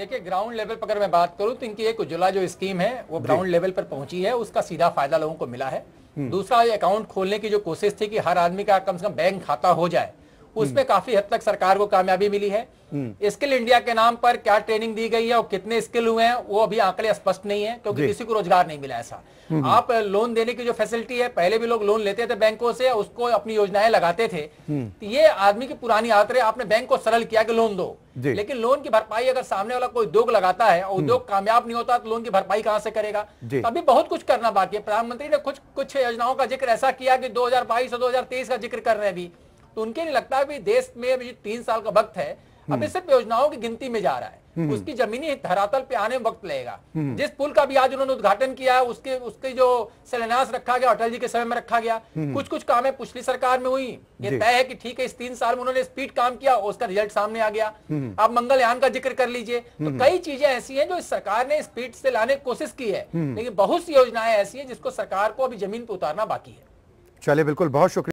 देखिए ground level पर अगर मैं बात करूं तो इनकी एक उज्ज्वला जो स्कीम है वो ग्राउंड लेवल पर पहुंची है उसका सीधा फायदा लोगों को मिला है हम्म। दूसरा अकाउंट खोलने की जो कोशिश थी कि हर आदमी का कम से कम बैंक खाता हो जाए हम्म। उसमें काफी हद तक सरकार को कामयाबी मिली है हम्म। स्किल इंडिया के नाम पर क्या ट्रेनिंग दी गई है और कितने स्किल हुए हैं वो अभी आंकड़े स्पष्ट नहीं है क्योंकि किसी को रोजगार नहीं मिला ऐसा हम्म। आप लोन देने की जो फैसिलिटी है पहले भी लोग लोन लेते थे बैंकों से उसको अपनी योजनाएं लगाते थे तो ये आदमी की पुरानी आदत है आपने बैंक को सरल किया कि लोन दो लेकिन लोन की भरपाई अगर सामने वाला कोई उद्योग लगाता है और उद्योग कामयाब नहीं होता तो लोन की भरपाई कहां से करेगा तो अभी बहुत कुछ करना बाकी है प्रधानमंत्री ने कुछ कुछ योजनाओं का जिक्र ऐसा किया कि दो और 2023 का जिक्र कर रहे हैं अभी तो उनके नहीं लगता है देश में अभी तीन साल का वक्त है अभी हम्म। सिर्फ योजनाओं की गिनती में जा रहा है हम्म। उसकी जमीनी धरातल पे आने में वक्त लगेगा हम्म। जिस पुल का भी आज उन्होंने उद्घाटन किया है उसके उसके जो शिलान्यास रखा गया अटल जी के समय में रखा गया कुछ कुछ कामें पिछली सरकार में हुई ये तय है कि ठीक है इस तीन साल में उन्होंने स्पीड काम किया और उसका रिजल्ट सामने आ गया आप मंगलयान का जिक्र कर लीजिए तो कई चीजें ऐसी है जो इस सरकार ने स्पीड से लाने की कोशिश की है लेकिन बहुत सी योजनाएं ऐसी है जिसको सरकार को अभी जमीन पर उतारना बाकी है चलिए बिल्कुल बहुत शुक्रिया